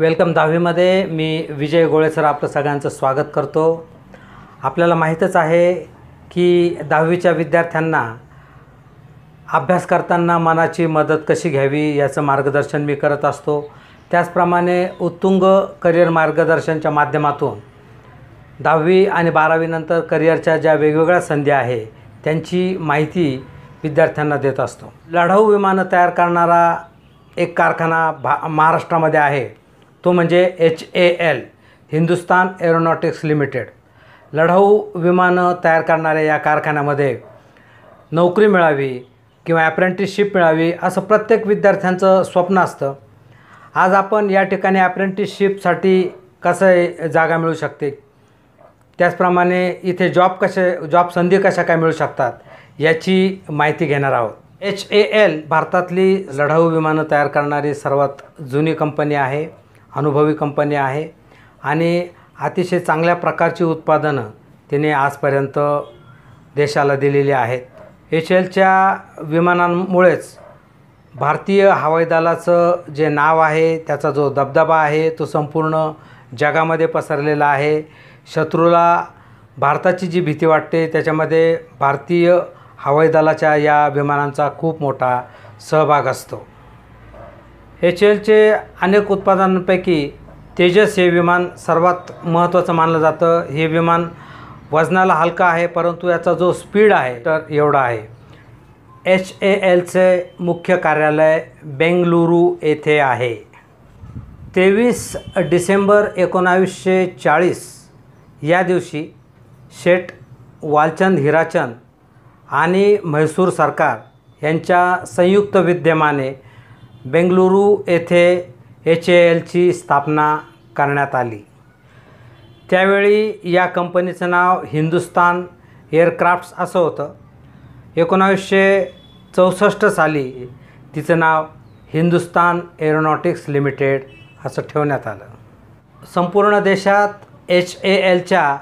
welcome दहावीमध्ये मी विजय गोळे sir आपलं सगळ्यांचं स्वागत करतो आपल्याला माहीतच आहे की दहावीच्या विद्यार्थ्यांना अभ्यास करताना मनाची मदत कशी घ्यावी याचं मार्गदर्शन मी करत असतो त्याचप्रमाणे उत्तुंग करिअर मार्गदर्शनच्या माध्यमातून दहावी आणि बारावीनंतर करिअरच्या ज्या वेगवेगळ्या संधी आहे त्यांची माहिती विद्यार्थ्यांना देत असतो लढाऊ विमानं तयार करणारा एक कारखाना भा महाराष्ट्रामध्ये आहे तो म्हणजे H A L Hindustan aeronautics limited लढाऊ विमानं तयार करणाऱ्या या कारखान्यामध्ये नोकरी मिळावी किंवा ॲप्रेंटिसशिप मिळावी असं प्रत्येक विद्यार्थ्यांचं स्वप्न असतं आज आपण या ठिकाणी ॲप्रेंटिसशिपसाठी कसं जागा मिळू शकते त्याचप्रमाणे इथे जॉब कसे जॉब संधी कशा काय मिळू शकतात याची माहिती घेणार आहोत एच ए एल भारतातली लढाऊ विमानं तयार करणारी सर्वात जुनी कंपनी आहे अनुभवी कंपनी आहे आणि अतिशय चांगल्या प्रकारची उत्पादनं तिने आजपर्यंत देशाला दिलेली आहेत एलच्या विमानांमुळेच भारतीय हवाई दलाचं जे नाव आहे त्याचा जो दबदबा आहे तो संपूर्ण जगामध्ये पसरलेला आहे शत्रूला भारताची जी भीती वाटते त्याच्यामध्ये भारतीय हवाई दलाच्या या विमानांचा खूप मोठा सहभाग असतो एच एलचे अनेक उत्पादनांपैकी तेजस हे विमान सर्वात महत्त्वाचं मानलं जातं हे विमान वजनाला हलका आहे परंतु याचा जो स्पीड आहे तर एवढा आहे एच ए एलचे मुख्य कार्यालय बेंगलुरू येथे आहे तेवीस डिसेंबर एकोणावीसशे चाळीस या दिवशी शेठ वालचंद हिराचंद आणि म्हैसूर सरकार यांच्या संयुक्त विद्यमाने बेंगलुरू येथे एच ए एलची स्थापना करण्यात आली त्यावेळी या कंपनीचं नाव हिंदुस्तान एअरक्राफ्ट्स असं होतं एकोणावीसशे चौसष्ट साली तिचं नाव हिंदुस्तान एरोनॉटिक्स लिमिटेड असं ठेवण्यात आलं संपूर्ण देशात एच ए एलच्या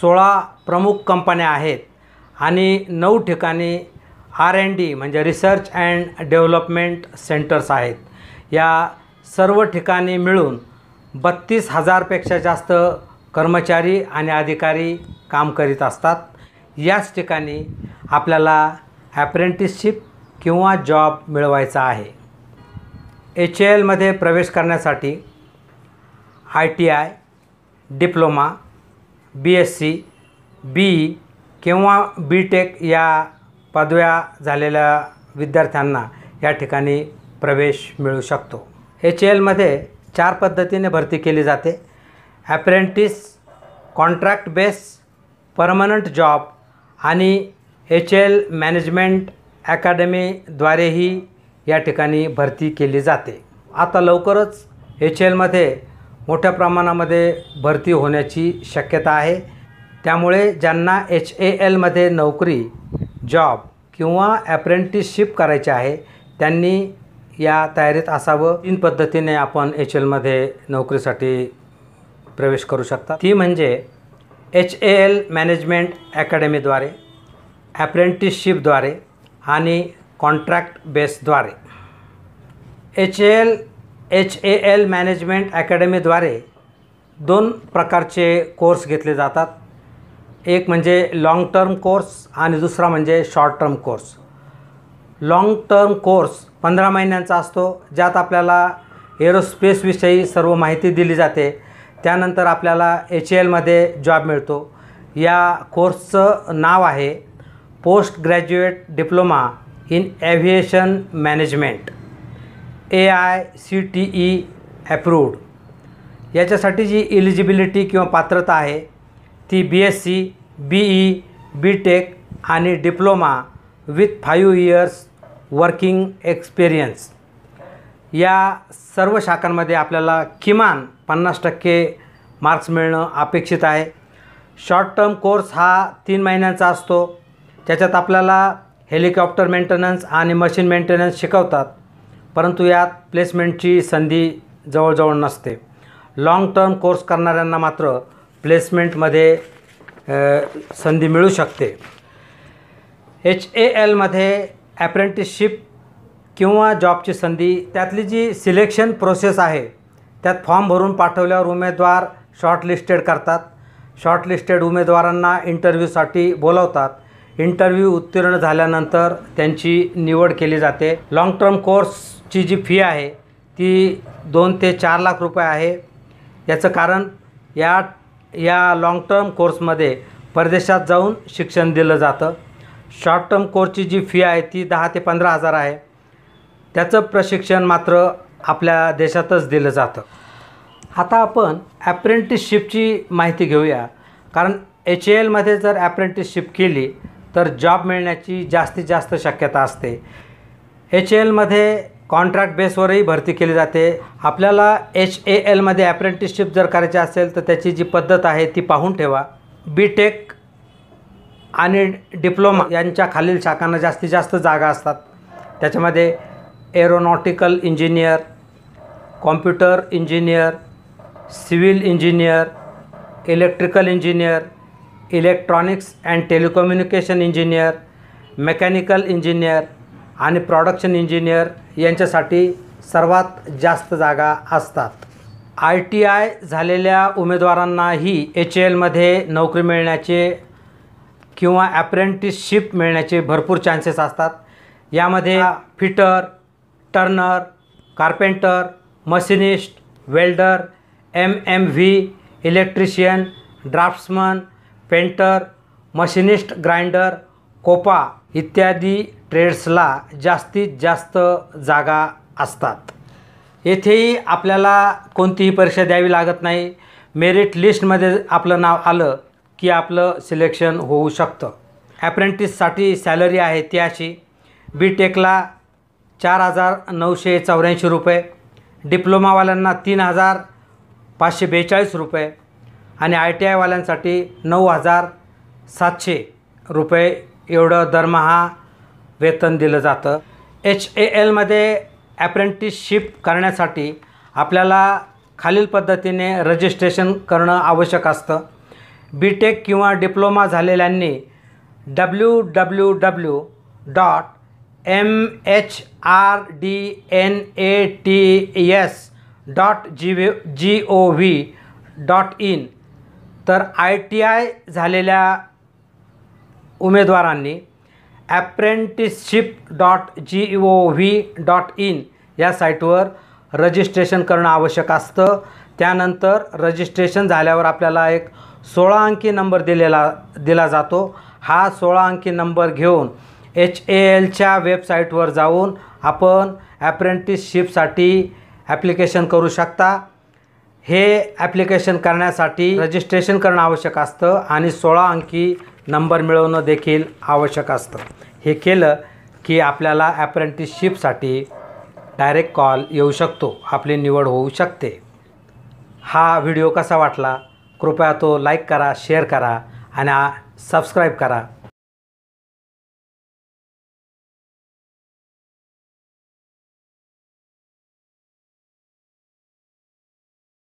सोळा प्रमुख कंपन्या आहेत आणि नऊ ठिकाणी आर एन डी म्हणजे रिसर्च अँड डेव्हलपमेंट सेंटर्स आहेत या सर्व ठिकाणी मिळून बत्तीस हजारपेक्षा जास्त कर्मचारी आणि अधिकारी काम करीत असतात याच ठिकाणी आपल्याला ॲप्रेंटिसशिप किंवा जॉब मिळवायचा आहे एच एलमध्ये प्रवेश करण्यासाठी I T I diploma B S C B किंवा बी टेक या पदव्या झालेल्या विद्यार्थ्यांना या ठिकाणी प्रवेश मिळू शकतो एच एलमध्ये चार पद्धतीने भरती केली जाते apprentice contract base permanent job आणि एच एल मॅनेजमेंट अकॅडमीद्वारेही या ठिकाणी भरती केली जाते आता लवकरच एच एलमध्ये मोठ्या प्रमाणामध्ये भरती होण्याची शक्यता आहे त्यामुळे ज्यांना एच ए एलमध्ये नोकरी जॉब किंवा ॲप्रेंटिसशिप करायची आहे त्यांनी या तयारीत असावं तीन पद्धतीने आपण एच एलमध्ये नोकरीसाठी प्रवेश करू शकता ती म्हणजे एच ए एल मॅनेजमेंट अकॅडमीद्वारे ॲप्रेंटिसशिपद्वारे आणि कॉन्ट्रॅक्ट बेसद्वारे H A L H A L management अकॅडमीद्वारे दोन प्रकारचे कोर्स घेतले जातात एक म्हणजे लाँग टर्म कोर्स आणि दुसरा म्हणजे short term course long term course पंधरा महिन्यांचा असतो ज्यात आपल्याला एरोस्पेसविषयी सर्व माहिती दिली जाते त्यानंतर आपल्याला एच एलमध्ये जॉब मिळतो या कोर्सचं नाव आहे post graduate diploma in aviation management A I C T E approved याच्यासाठी जी एलिजिबिलिटी किंवा पात्रता आहे ती B S C B E B tech आणि diploma with five years working experience या सर्व शाखांमध्ये आपल्याला किमान पन्नास टक्के मार्क्स मिळणं अपेक्षित आहे शॉर्ट टर्म कोर्स हा तीन महिन्यांचा असतो त्याच्यात आपल्याला हेलिकॉप्टर मेंटेनन्स आणि मशीन मेंटेनन्स शिकवतात परंतु यात प्लेसमेंटची संधी जवळजवळ नसते लाँग टर्म कोर्स करणाऱ्यांना मात्र प्लेसमेंटमध्ये संधी मिळू शकते एच ए एलमध्ये ॲप्रेंटिसशिप किंवा जॉबची संधी त्यातली जी सिलेक्शन प्रोसेस आहे त्यात फॉर्म भरून पाठवल्यावर उमेदवार शॉर्टलिस्टेड करतात शॉर्टलिस्टेड उमेदवारांना इंटरव्ह्यूसाठी बोलवतात इंटरव्ह्यू उत्तीर्ण झाल्यानंतर त्यांची निवड केली जाते लॉंग टर्म कोर्सची जी फी आहे ती दोन ते चार लाख रुपये आहे याचं कारण या या लाँग टर्म कोर्समध्ये परदेशात जाऊन शिक्षण दिलं जातं शॉर्ट टर्म कोर्सची जी फी आहे ती दहा ते पंधरा हजार आहे त्याचं प्रशिक्षण मात्र आपल्या देशातच दिलं जातं आता आपण ॲप्रेंटिसशिपची माहिती घेऊया कारण एच ए एलमध्ये जर ॲप्रेंटिसशिप केली तर जॉब मिळण्याची जास्तीत जास्त शक्यता असते एच एलमध्ये कॉन्ट्रॅक्ट बेसवरही भरती केली जाते आपल्याला एच ए एलमध्ये ॲप्रेंटिसशिप जर करायची असेल तर त्याची जी पद्धत आहे ती पाहून ठेवा बी टेक आणि डिप्लोमा यांच्या खालील शाखांना जास्तीत जास्त जागा असतात त्याच्यामध्ये aeronautical engineer computer engineer civil engineer electrical engineer electronics and telecommunication engineer mechanical engineer आणि प्रॉडक्शन इंजिनियर यांच्यासाठी सर्वात जास्त जागा असतात आय टी आय झालेल्या उमेदवारांनाही एच एलमध्ये नोकरी मिळण्याचे किंवा ॲप्रेंटिसशिप मिळण्याचे भरपूर चान्सेस असतात यामध्ये fitter turner carpenter machinist welder M M V electrician draughtsman painter machinist grinder COPA इत्यादी ट्रेड्सला जास्तीत जास्त जागा असतात येथेही आपल्याला कोणतीही परीक्षा द्यावी लागत नाही मेरिट लिस्टमध्ये आपलं नाव आलं की आपलं सिलेक्शन होऊ शकतं ॲप्रेंटिससाठी सॅलरी आहे ती अशी बी टेकला चार हजार नऊशे चौऱ्याऐंशी रुपये डिप्लोमावाल्यांना तीन हजार पाचशे बेचाळीस रुपये आणि आय टी आयवाल्यांसाठी नऊ हजार सातशे रुपये एवढं दरमहा वेतन दिलं जातं एच ए एलमध्ये ॲप्रेंटिसशिप करण्यासाठी आपल्याला खालील पद्धतीने रजिस्ट्रेशन करणं आवश्यक असतं बी टेक किंवा डिप्लोमा झालेल्यांनी W W W dot M H R D N A T S dot G V G O V dot in तर आय टी आय झालेल्या उमेदवारांनी apprenticeship dot G O V dot in या साईटवर registration करणं आवश्यक असतं त्यानंतर registration झाल्यावर आपल्याला एक सोळा अंकी नंबर दिलेला दिला जातो हा सोळा अंकी नंबर घेऊन एच ए एलच्या वेबसाईटवर जाऊन आपण ॲप्रेंटिसशिपसाठी ॲप्लिकेशन करू शकता हे ॲप्लिकेशन करण्यासाठी रजिस्ट्रेशन करणं आवश्यक असतं आणि सोळा अंकी नंबर मिळवणं देखील आवश्यक असतं हे केलं की आपल्याला ॲप्रेंटिसशिपसाठी डायरेक्ट कॉल येऊ शकतो आपली निवड होऊ शकते हा व्हिडिओ कसा वाटला कृपया तो लाईक करा शेअर करा आणि सबस्क्राईब करा